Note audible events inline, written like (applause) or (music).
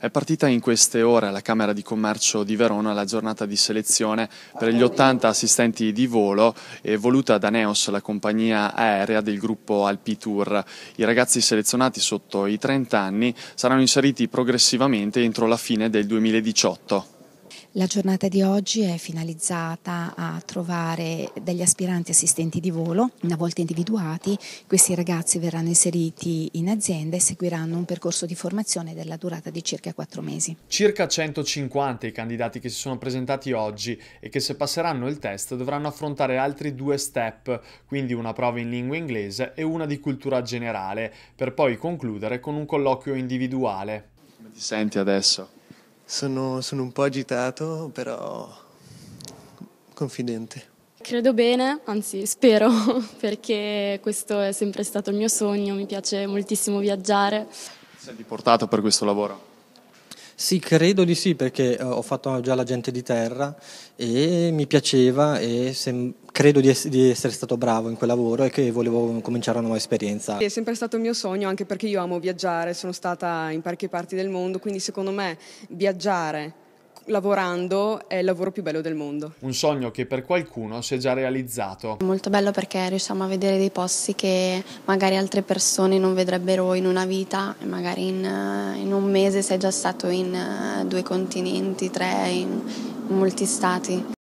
È partita in queste ore alla Camera di Commercio di Verona la giornata di selezione per gli 80 assistenti di volo voluta da Neos, la compagnia aerea del gruppo Alpitour. I ragazzi selezionati sotto i 30 anni saranno inseriti progressivamente entro la fine del 2018. La giornata di oggi è finalizzata a trovare degli aspiranti assistenti di volo. Una volta individuati, questi ragazzi verranno inseriti in azienda e seguiranno un percorso di formazione della durata di circa quattro mesi. Circa 150 i candidati che si sono presentati oggi e che se passeranno il test dovranno affrontare altri due step, quindi una prova in lingua inglese e una di cultura generale, per poi concludere con un colloquio individuale. Come ti senti adesso? Sono, sono un po' agitato, però confidente. Credo bene, anzi spero, (laughs) perché questo è sempre stato il mio sogno, mi piace moltissimo viaggiare. Ti senti portato per questo lavoro? Sì, credo di sì, perché eh, ho fatto già l'agente di terra e mi piaceva e sem- credo di, essere stato bravo in quel lavoro e che volevo cominciare una nuova esperienza. È sempre stato il mio sogno anche perché io amo viaggiare, sono stata in parecchie parti del mondo, quindi secondo me viaggiare lavorando è il lavoro più bello del mondo. Un sogno che per qualcuno si è già realizzato. Molto bello perché riusciamo a vedere dei posti che magari altre persone non vedrebbero in una vita, magari in, eh, in un mese sei già stato in eh, due continenti, tre, in molti stati.